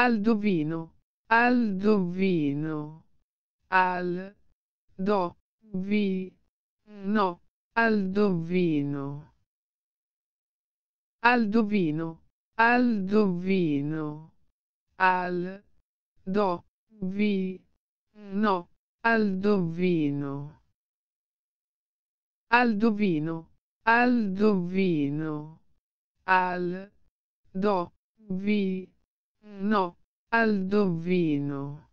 Aldovino, Aldovino, al, do, vi, no, Aldovino. Aldovino, Aldovino, al, do, vi, no, Aldovino. Aldovino, Aldovino, al, do, vi, No, al dovino.